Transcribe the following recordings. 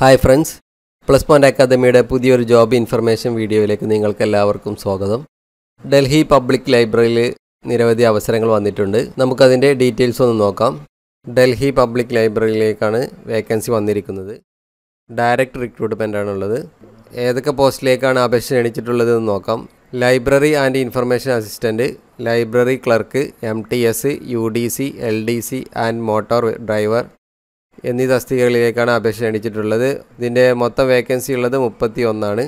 hi friends plus point അക്കാദമിയുടെ പുതിയൊരു job information വീഡിയോയിലേക്ക് നിങ്ങൾക്ക് എല്ലാവർക്കും സ്വാഗതം ഡൽഹി പബ്ലിക് ലൈബ്രറിയിൽ നിരവധി അവസരങ്ങൾ വന്നിട്ടുണ്ട് നമുക്കതിൻ്റെ ഡീറ്റെയിൽസ് ഒന്ന് നോക്കാം ഡൽഹി പബ്ലിക് ലൈബ്രറിയിലേക്കാണ് വേക്കൻസി വന്നിരിക്കുന്നത് ഡയറക്റ്റ് റിക്രൂട്ട്മെൻ്റ് ആണുള്ളത് ഏതൊക്കെ പോസ്റ്റിലേക്കാണ് അപേക്ഷ എണിച്ചിട്ടുള്ളത് എന്ന് നോക്കാം library and information assistant library clerk M T S U D C L D C and motor driver എന്നീ തസ്തികകളിലേക്കാണ് അപേക്ഷ ക്ഷണിച്ചിട്ടുള്ളത് ഇതിൻ്റെ മൊത്തം വേക്കൻസി ഉള്ളത് മുപ്പത്തി ഒന്നാണ്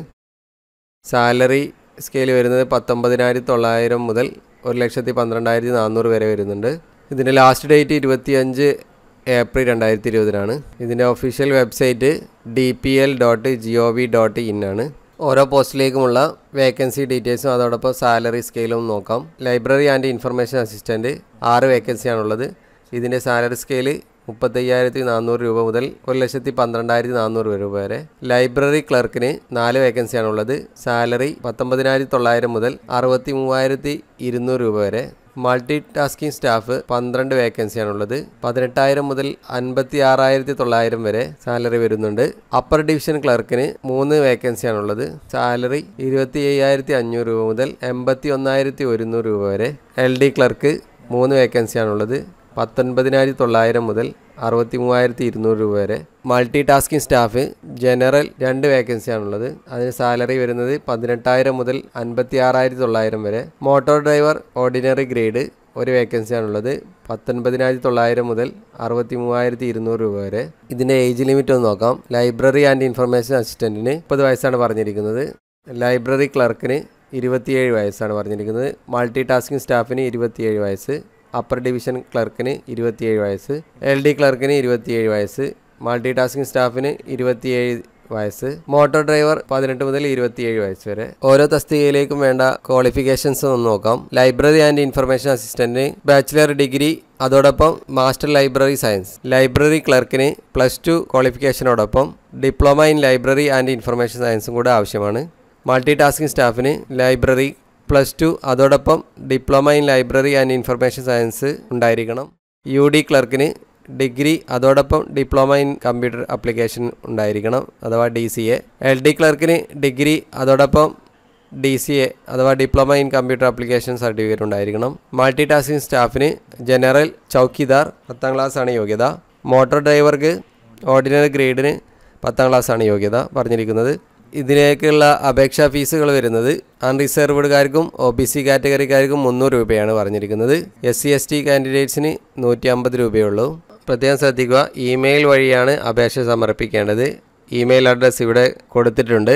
സാലറി സ്കെയിൽ വരുന്നത് പത്തൊമ്പതിനായിരത്തി തൊള്ളായിരം മുതൽ ഒരു ലക്ഷത്തി പന്ത്രണ്ടായിരത്തി നാനൂറ് വരെ വരുന്നുണ്ട് ഇതിൻ്റെ ലാസ്റ്റ് ഡേറ്റ് ഇരുപത്തിയഞ്ച് ഏപ്രിൽ രണ്ടായിരത്തി ഇരുപതിനാണ് ഇതിൻ്റെ official website D P L dot G O V dot in ആണ് ഓരോ പോസ്റ്റിലേക്കുമുള്ള വേക്കൻസി ഡീറ്റെയിൽസും അതോടൊപ്പം സാലറി സ്കെയിലും നോക്കാം ലൈബ്രറി ആൻഡ് ഇൻഫർമേഷൻ അസിസ്റ്റൻറ്റ് ആറ് വേക്കൻസിയാണുള്ളത് ഇതിൻ്റെ സാലറി സ്കെയിൽ മുപ്പത്തയ്യായിരത്തി നാനൂറ് രൂപ മുതൽ ഒരു ലക്ഷത്തി പന്ത്രണ്ടായിരത്തി നാനൂറ് രൂപ വരെ ലൈബ്രറി ക്ലർക്കിന് നാല് വേക്കൻസിയാണുള്ളത് സാലറി പത്തൊമ്പതിനായിരത്തി തൊള്ളായിരം മുതൽ അറുപത്തി മൂവായിരത്തി ഇരുന്നൂറ് രൂപ വരെ മൾട്ടി ടാസ്കിംഗ് സ്റ്റാഫ് പന്ത്രണ്ട് വേക്കൻസിയാണുള്ളത് പതിനെട്ടായിരം മുതൽ അൻപത്തി ആറായിരത്തി തൊള്ളായിരം വരെ സാലറി വരുന്നുണ്ട് അപ്പർ ഡിവിഷൻ ക്ലർക്കിന് മൂന്ന് വേക്കൻസിയാണുള്ളത് സാലറി ഇരുപത്തി അയ്യായിരത്തി അഞ്ഞൂറ് രൂപ മുതൽ എൺപത്തി ഒന്നായിരത്തി ഒരുന്നൂറ് രൂപ വരെ എൽ ഡി ക്ലർക്ക് മൂന്ന് വേക്കൻസിയാണുള്ളത് പത്തൊൻപതിനായിരത്തി തൊള്ളായിരം മുതൽ അറുപത്തി മൂവായിരത്തി ഇരുന്നൂറ് രൂപ വരെ മൾട്ടി ടാസ്കിംഗ് സ്റ്റാഫ് ജനറൽ രണ്ട് വേക്കൻസിയാണുള്ളത് അതിന് സാലറി വരുന്നത് പതിനെട്ടായിരം മുതൽ അൻപത്തി ആറായിരത്തി തൊള്ളായിരം വരെ മോട്ടോർ ഡ്രൈവർ ഓർഡിനറി ഗ്രേഡ് ഒരു വേക്കൻസിയാണുള്ളത് പത്തൊൻപതിനായിരത്തി തൊള്ളായിരം മുതൽ അറുപത്തി മൂവായിരത്തി ഇരുന്നൂറ് രൂപ വരെ ഇതിൻ്റെ ഏജ് ലിമിറ്റ് ഒന്ന് നോക്കാം ലൈബ്രറി ആൻഡ് ഇൻഫർമേഷൻ അസിസ്റ്റൻറ്റിന് മുപ്പത് വയസ്സാണ് പറഞ്ഞിരിക്കുന്നത് ലൈബ്രറി ക്ലർക്കിന് ഇരുപത്തിയേഴ് വയസ്സാണ് പറഞ്ഞിരിക്കുന്നത് മൾട്ടി ടാസ്കിംഗ് സ്റ്റാഫിന് ഇരുപത്തിയേഴ് വയസ്സ് അപ്പർ ഡിവിഷൻ ക്ലർക്കിന് ഇരുപത്തിയേഴ് വയസ്സ് എൽ ഡി ക്ലർക്കിന് ഇരുപത്തിയേഴ് വയസ്സ് മൾട്ടി ടാസ്കിംഗ് സ്റ്റാഫിന് ഇരുപത്തിയേഴ് വയസ്സ് മോട്ടോർ ഡ്രൈവർ പതിനെട്ട് മുതൽ ഇരുപത്തിയേഴ് വയസ്സ് വരെ ഓരോ തസ്തികയിലേക്കും വേണ്ട ക്വാളിഫിക്കേഷൻസ് ഒന്ന് നോക്കാം ലൈബ്രറി ആൻഡ് ഇൻഫർമേഷൻ അസിസ്റ്റന്റിന് ബാച്ചിലർ ഡിഗ്രി അതോടൊപ്പം മാസ്റ്റർ ലൈബ്രറി സയൻസ് ലൈബ്രറി ക്ലർക്കിന് പ്ലസ് ടു ക്വാളിഫിക്കേഷനോടൊപ്പം diploma in library and information സയൻസും കൂടെ ആവശ്യമാണ് മൾട്ടി ടാസ്കിംഗ് സ്റ്റാഫിന് ലൈബ്രറി പ്ലസ് ടു അതോടൊപ്പം diploma in library and information science ഉണ്ടായിരിക്കണം യു ഡി ക്ലർക്കിന് ഡിഗ്രി അതോടൊപ്പം ഡിപ്ലോമ ഇൻ കമ്പ്യൂട്ടർ അപ്ലിക്കേഷൻ ഉണ്ടായിരിക്കണം അഥവാ D C A L D ക്ലർക്കിന് ഡിഗ്രി അതോടൊപ്പം ഡി സി എ അഥവാ diploma in computer application certificate ഉണ്ടായിരിക്കണം മൾട്ടി ടാസ്കിംഗ് സ്റ്റാഫിന് ജനറൽ ചൗക്കിദാർ പത്താം ക്ലാസ്സാണ് യോഗ്യത മോട്ടോർ ഡ്രൈവർക്ക് ഓർഡിനറി ഗ്രേഡിന് പത്താം ക്ലാസ്സാണ് യോഗ്യത പറഞ്ഞിരിക്കുന്നത് ഇതിലേക്കുള്ള അപേക്ഷാ ഫീസുകൾ വരുന്നത് അൺറിസർവ്ഡുകാർക്കും ഒ ബി സി കാറ്റഗറിക്കാർക്കും മുന്നൂറ് രൂപയാണ് പറഞ്ഞിരിക്കുന്നത് എസ് സി എസ് ടി കാൻഡിഡേറ്റ്സിന് നൂറ്റി അമ്പത് രൂപയുള്ളൂ പ്രത്യേകം ശ്രദ്ധിക്കുക ഇമെയിൽ വഴിയാണ് അപേക്ഷ സമർപ്പിക്കേണ്ടത് ഇമെയിൽ അഡ്രസ്സ് ഇവിടെ കൊടുത്തിട്ടുണ്ട്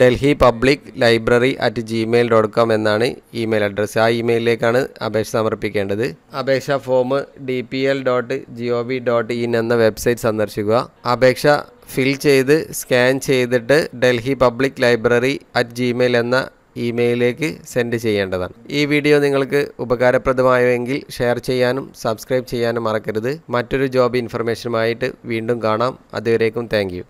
Delhi public library at Gmail dot com എന്നാണ് ഇമെയിൽ അഡ്രസ്സ് ആ ഇമെയിലിലേക്കാണ് അപേക്ഷ സമർപ്പിക്കേണ്ടത് അപേക്ഷ form D P L dot G O V dot in എന്ന വെബ്സൈറ്റ് സന്ദർശിക്കുക അപേക്ഷ ഫിൽ ചെയ്ത് സ്കാൻ ചെയ്തിട്ട് Delhi public library at Gmail എന്ന ഇമെയിലേക്ക് സെൻഡ് ചെയ്യേണ്ടതാണ് ഈ വീഡിയോ നിങ്ങൾക്ക് ഉപകാരപ്രദമായെങ്കിൽ ഷെയർ ചെയ്യാനും സബ്സ്ക്രൈബ് ചെയ്യാനും മറക്കരുത് മറ്റൊരു ജോബ് ഇൻഫർമേഷനുമായിട്ട് വീണ്ടും കാണാം അതുവരേക്കും താങ്ക്